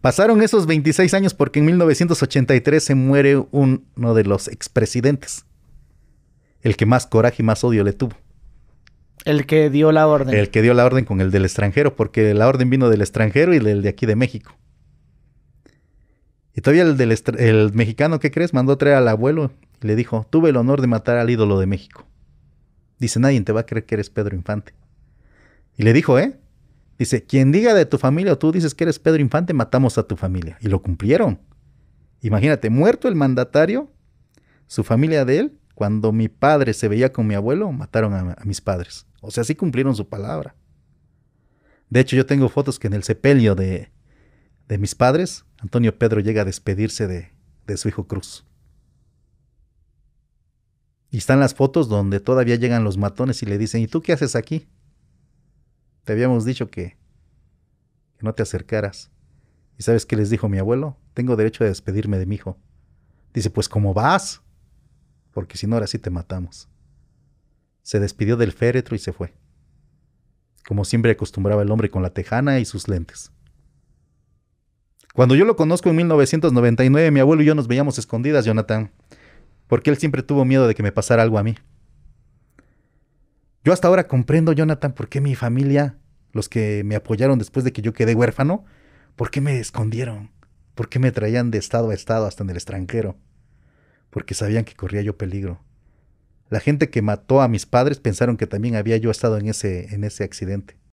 Pasaron esos 26 años porque en 1983 se muere uno de los expresidentes, el que más coraje y más odio le tuvo. El que dio la orden. El que dio la orden con el del extranjero, porque la orden vino del extranjero y del de aquí de México. Y todavía el, del mexicano, ¿qué crees? Mandó a traer al abuelo y le dijo, tuve el honor de matar al ídolo de México. Dice, nadie te va a creer que eres Pedro Infante. Y le dijo, ¿eh? Dice, quien diga de tu familia o tú dices que eres Pedro Infante, matamos a tu familia. Y lo cumplieron. Imagínate, muerto el mandatario, su familia de él, cuando mi padre se veía con mi abuelo, mataron a, mis padres. O sea, sí cumplieron su palabra. De hecho, yo tengo fotos que en el sepelio de, de mis padres, Antonio Pedro llega a despedirse de, de su hijo Cruz. Y están las fotos donde todavía llegan los matones y le dicen, ¿y tú qué haces aquí? habíamos dicho que, que no te acercaras. ¿Y sabes qué les dijo mi abuelo? Tengo derecho a despedirme de mi hijo. Dice, pues ¿cómo vas? Porque si no, ahora sí te matamos. Se despidió del féretro y se fue. Como siempre acostumbraba el hombre con la tejana y sus lentes. Cuando yo lo conozco en 1999, mi abuelo y yo nos veíamos escondidas, Jonathan, porque él siempre tuvo miedo de que me pasara algo a mí. Yo hasta ahora comprendo, Jonathan, por qué mi familia los que me apoyaron después de que yo quedé huérfano, ¿por qué me escondieron? ¿Por qué me traían de estado a estado hasta en el extranjero? Porque sabían que corría yo peligro. La gente que mató a mis padres pensaron que también había yo estado en ese, en ese accidente.